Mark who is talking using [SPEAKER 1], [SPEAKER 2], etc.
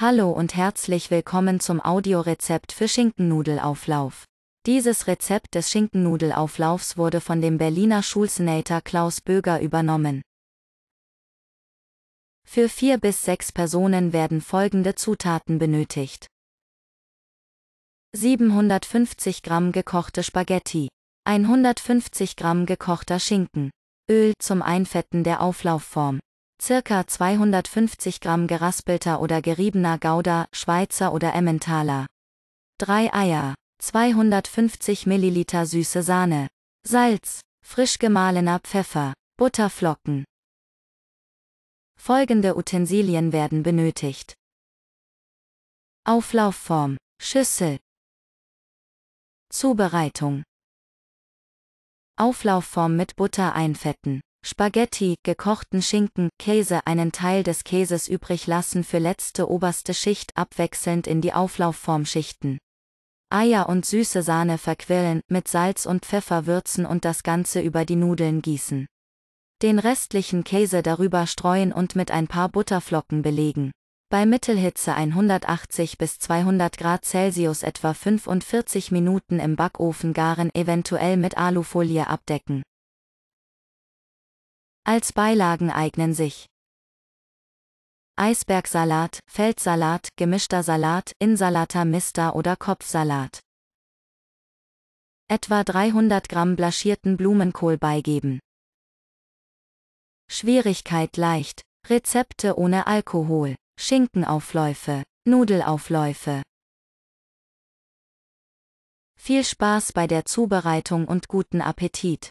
[SPEAKER 1] Hallo und herzlich willkommen zum Audiorezept für Schinkennudelauflauf. Dieses Rezept des Schinkennudelauflaufs wurde von dem Berliner Schulsenator Klaus Böger übernommen. Für vier bis sechs Personen werden folgende Zutaten benötigt. 750 Gramm gekochte Spaghetti, 150 Gramm gekochter Schinken, Öl zum Einfetten der Auflaufform, circa 250 Gramm geraspelter oder geriebener Gouda, Schweizer oder Emmentaler. 3 Eier, 250 Milliliter süße Sahne, Salz, frisch gemahlener Pfeffer, Butterflocken. Folgende Utensilien werden benötigt.
[SPEAKER 2] Auflaufform, Schüssel.
[SPEAKER 1] Zubereitung. Auflaufform mit Butter einfetten. Spaghetti, gekochten Schinken, Käse einen Teil des Käses übrig lassen für letzte oberste Schicht abwechselnd in die Auflaufform schichten. Eier und süße Sahne verquellen, mit Salz und Pfeffer würzen und das Ganze über die Nudeln gießen. Den restlichen Käse darüber streuen und mit ein paar Butterflocken belegen. Bei Mittelhitze 180 bis 200 Grad Celsius etwa 45 Minuten im Backofen garen eventuell mit Alufolie abdecken. Als Beilagen eignen sich Eisbergsalat, Feldsalat, gemischter Salat, Insalata mista oder Kopfsalat. Etwa 300 Gramm blaschierten Blumenkohl beigeben. Schwierigkeit leicht. Rezepte ohne Alkohol. Schinkenaufläufe, Nudelaufläufe. Viel Spaß
[SPEAKER 2] bei der Zubereitung und guten Appetit.